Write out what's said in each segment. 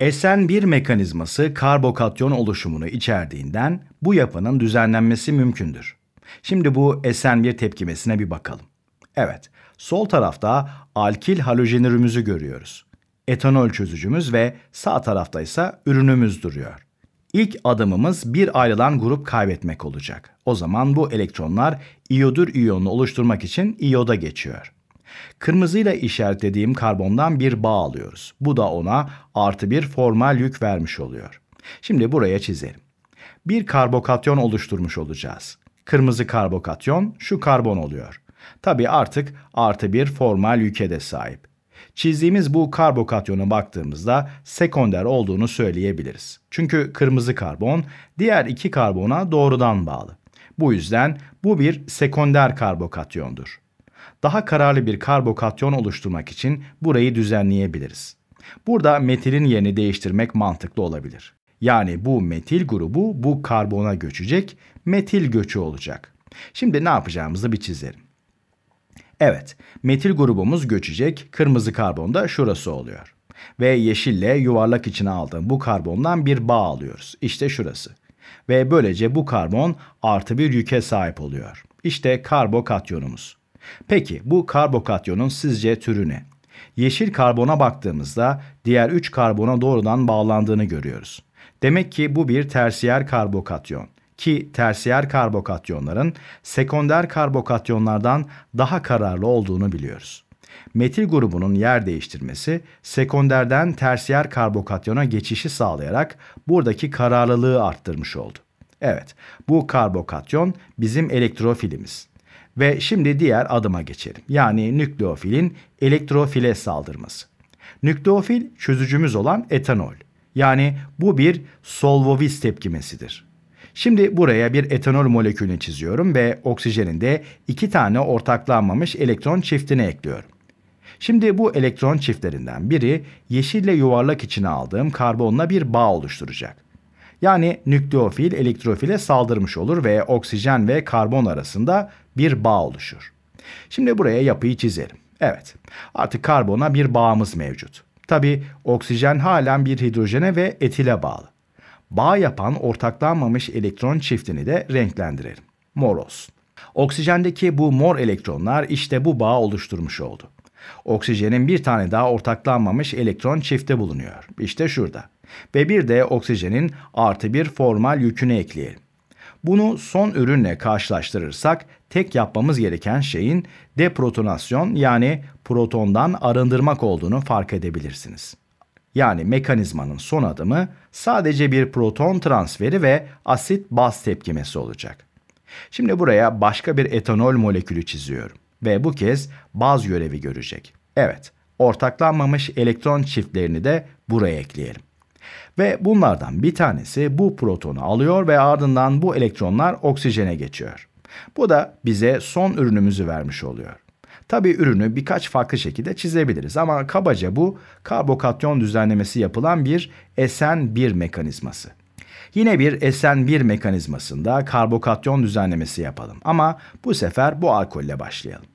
SN1 mekanizması karbokatyon oluşumunu içerdiğinden bu yapının düzenlenmesi mümkündür. Şimdi bu SN1 tepkimesine bir bakalım. Evet, sol tarafta alkil halojenürümüzü görüyoruz. Etanol çözücümüz ve sağ tarafta ise ürünümüz duruyor. İlk adımımız bir ayrılan grup kaybetmek olacak. O zaman bu elektronlar iyodür iyonunu oluşturmak için iyoda geçiyor. Kırmızıyla işaretlediğim karbondan bir bağ alıyoruz. Bu da ona artı bir formal yük vermiş oluyor. Şimdi buraya çizelim. Bir karbokatyon oluşturmuş olacağız. Kırmızı karbokatyon şu karbon oluyor. Tabi artık artı bir formal yüke de sahip. Çizdiğimiz bu karbokatyona baktığımızda sekonder olduğunu söyleyebiliriz. Çünkü kırmızı karbon diğer iki karbona doğrudan bağlı. Bu yüzden bu bir sekonder karbokatyondur daha kararlı bir karbokatyon oluşturmak için burayı düzenleyebiliriz. Burada metilin yerini değiştirmek mantıklı olabilir. Yani bu metil grubu bu karbona göçecek, metil göçü olacak. Şimdi ne yapacağımızı bir çizelim. Evet, metil grubumuz göçecek, kırmızı karbon da şurası oluyor. Ve yeşille yuvarlak içine aldığım bu karbondan bir bağ alıyoruz. İşte şurası. Ve böylece bu karbon artı bir yüke sahip oluyor. İşte karbokatyonumuz. Peki bu karbokatyonun sizce türü ne? Yeşil karbona baktığımızda diğer 3 karbona doğrudan bağlandığını görüyoruz. Demek ki bu bir tersiyer karbokatyon ki tersiyer karbokatyonların sekonder karbokatyonlardan daha kararlı olduğunu biliyoruz. Metil grubunun yer değiştirmesi sekonderden tersiyer karbokatyona geçişi sağlayarak buradaki kararlılığı arttırmış oldu. Evet, bu karbokatyon bizim elektrofilimiz. Ve şimdi diğer adıma geçelim. Yani nükleofilin elektrofile saldırması. Nükleofil çözücümüz olan etanol. Yani bu bir solvovis tepkimesidir. Şimdi buraya bir etanol molekülünü çiziyorum ve oksijeninde iki tane ortaklanmamış elektron çiftini ekliyorum. Şimdi bu elektron çiftlerinden biri yeşille yuvarlak içine aldığım karbonla bir bağ oluşturacak. Yani nükleofil elektrofile saldırmış olur ve oksijen ve karbon arasında bir bağ oluşur. Şimdi buraya yapıyı çizelim. Evet, artık karbona bir bağımız mevcut. Tabi oksijen halen bir hidrojene ve etile bağlı. Bağ yapan ortaklanmamış elektron çiftini de renklendirelim. Mor olsun. Oksijendeki bu mor elektronlar işte bu bağı oluşturmuş oldu. Oksijenin bir tane daha ortaklanmamış elektron çifti bulunuyor. İşte şurada. Ve bir de oksijenin artı bir formal yükünü ekleyelim. Bunu son ürünle karşılaştırırsak tek yapmamız gereken şeyin deprotonasyon yani protondan arındırmak olduğunu fark edebilirsiniz. Yani mekanizmanın son adımı sadece bir proton transferi ve asit baz tepkimesi olacak. Şimdi buraya başka bir etanol molekülü çiziyorum ve bu kez baz görevi görecek. Evet, ortaklanmamış elektron çiftlerini de buraya ekleyelim. Ve bunlardan bir tanesi bu protonu alıyor ve ardından bu elektronlar oksijene geçiyor. Bu da bize son ürünümüzü vermiş oluyor. Tabi ürünü birkaç farklı şekilde çizebiliriz ama kabaca bu karbokatyon düzenlemesi yapılan bir SN1 mekanizması. Yine bir SN1 mekanizmasında karbokatyon düzenlemesi yapalım ama bu sefer bu alkolle başlayalım.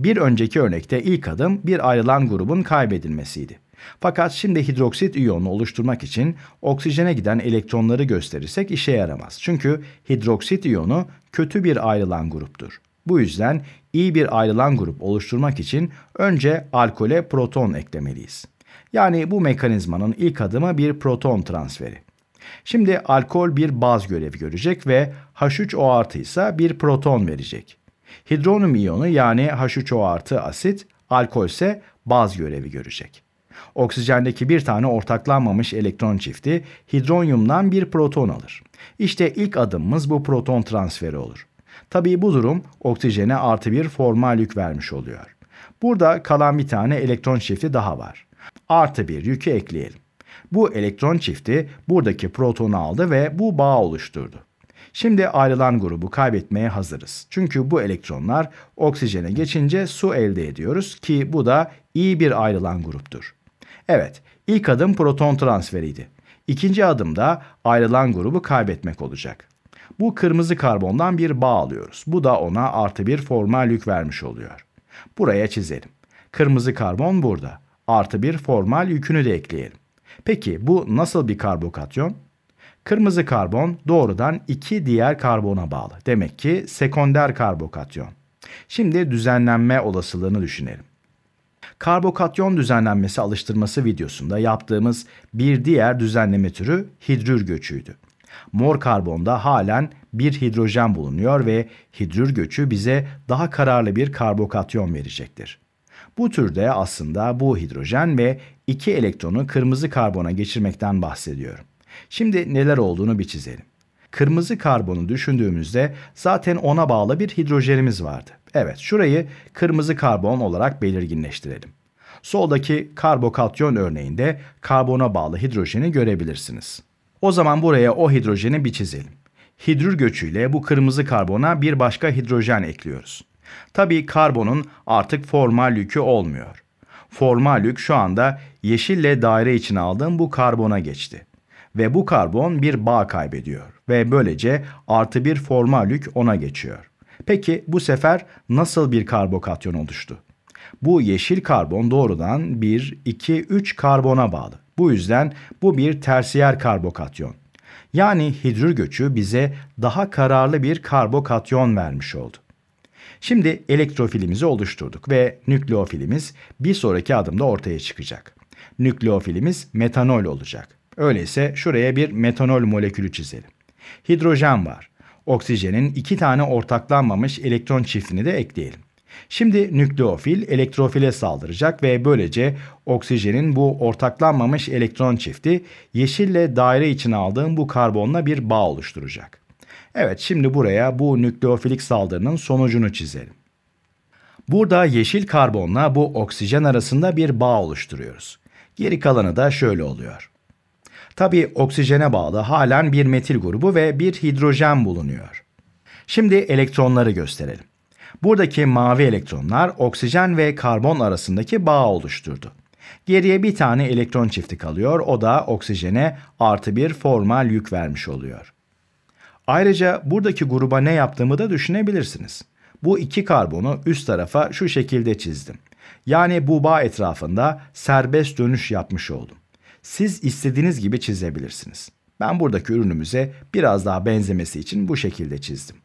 Bir önceki örnekte ilk adım bir ayrılan grubun kaybedilmesiydi. Fakat şimdi hidroksit iyonunu oluşturmak için oksijene giden elektronları gösterirsek işe yaramaz. Çünkü hidroksit iyonu kötü bir ayrılan gruptur. Bu yüzden iyi bir ayrılan grup oluşturmak için önce alkole proton eklemeliyiz. Yani bu mekanizmanın ilk adımı bir proton transferi. Şimdi alkol bir baz görevi görecek ve H3O artı ise bir proton verecek. Hidronium iyonu yani H3O artı asit, alkol ise baz görevi görecek. Oksijendeki bir tane ortaklanmamış elektron çifti hidronyumdan bir proton alır. İşte ilk adımımız bu proton transferi olur. Tabii bu durum oksijene artı bir formal yük vermiş oluyor. Burada kalan bir tane elektron çifti daha var. Artı bir yükü ekleyelim. Bu elektron çifti buradaki protonu aldı ve bu bağı oluşturdu. Şimdi ayrılan grubu kaybetmeye hazırız. Çünkü bu elektronlar oksijene geçince su elde ediyoruz ki bu da iyi bir ayrılan gruptur. Evet, ilk adım proton transferiydi. İkinci adım da ayrılan grubu kaybetmek olacak. Bu kırmızı karbondan bir bağ alıyoruz. Bu da ona artı bir formal yük vermiş oluyor. Buraya çizelim. Kırmızı karbon burada. Artı bir formal yükünü de ekleyelim. Peki bu nasıl bir karbokatyon? Kırmızı karbon doğrudan iki diğer karbona bağlı. Demek ki sekonder karbokatyon. Şimdi düzenlenme olasılığını düşünelim. Karbokatyon düzenlenmesi alıştırması videosunda yaptığımız bir diğer düzenleme türü hidrür göçüydü. Mor karbonda halen bir hidrojen bulunuyor ve hidrür göçü bize daha kararlı bir karbokatyon verecektir. Bu türde aslında bu hidrojen ve iki elektronu kırmızı karbona geçirmekten bahsediyorum. Şimdi neler olduğunu bir çizelim. Kırmızı karbonu düşündüğümüzde zaten ona bağlı bir hidrojenimiz vardı. Evet şurayı kırmızı karbon olarak belirginleştirelim. Soldaki karbokatyon örneğinde karbona bağlı hidrojeni görebilirsiniz. O zaman buraya o hidrojeni bir çizelim. Hidrür göçüyle bu kırmızı karbona bir başka hidrojen ekliyoruz. Tabii karbonun artık formal yükü olmuyor. Formal yük şu anda yeşille daire içine aldığım bu karbona geçti. Ve bu karbon bir bağ kaybediyor ve böylece artı bir formal yük ona geçiyor. Peki bu sefer nasıl bir karbokatyon oluştu? Bu yeşil karbon doğrudan 1, 2, 3 karbona bağlı. Bu yüzden bu bir tersiyer karbokatyon. Yani hidrür göçü bize daha kararlı bir karbokatyon vermiş oldu. Şimdi elektrofilimizi oluşturduk ve nükleofilimiz bir sonraki adımda ortaya çıkacak. Nükleofilimiz metanol olacak. Öyleyse şuraya bir metanol molekülü çizelim. Hidrojen var. Oksijenin iki tane ortaklanmamış elektron çiftini de ekleyelim. Şimdi nükleofil elektrofile saldıracak ve böylece oksijenin bu ortaklanmamış elektron çifti yeşille daire içine aldığım bu karbonla bir bağ oluşturacak. Evet şimdi buraya bu nükleofilik saldırının sonucunu çizelim. Burada yeşil karbonla bu oksijen arasında bir bağ oluşturuyoruz. Geri kalanı da şöyle oluyor. Tabi oksijene bağlı halen bir metil grubu ve bir hidrojen bulunuyor. Şimdi elektronları gösterelim. Buradaki mavi elektronlar oksijen ve karbon arasındaki bağ oluşturdu. Geriye bir tane elektron çifti kalıyor, o da oksijene artı bir formal yük vermiş oluyor. Ayrıca buradaki gruba ne yaptığımı da düşünebilirsiniz. Bu iki karbonu üst tarafa şu şekilde çizdim. Yani bu bağ etrafında serbest dönüş yapmış oldum. Siz istediğiniz gibi çizebilirsiniz. Ben buradaki ürünümüze biraz daha benzemesi için bu şekilde çizdim.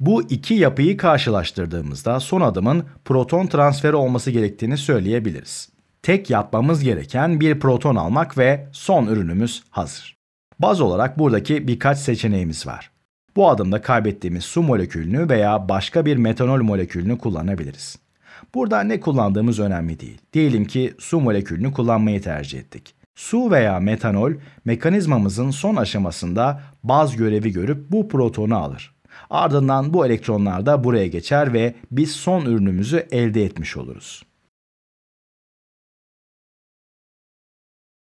Bu iki yapıyı karşılaştırdığımızda son adımın proton transferi olması gerektiğini söyleyebiliriz. Tek yapmamız gereken bir proton almak ve son ürünümüz hazır. Baz olarak buradaki birkaç seçeneğimiz var. Bu adımda kaybettiğimiz su molekülünü veya başka bir metanol molekülünü kullanabiliriz. Burada ne kullandığımız önemli değil. Diyelim ki su molekülünü kullanmayı tercih ettik. Su veya metanol mekanizmamızın son aşamasında baz görevi görüp bu protonu alır. Ardından bu elektronlar da buraya geçer ve biz son ürünümüzü elde etmiş oluruz.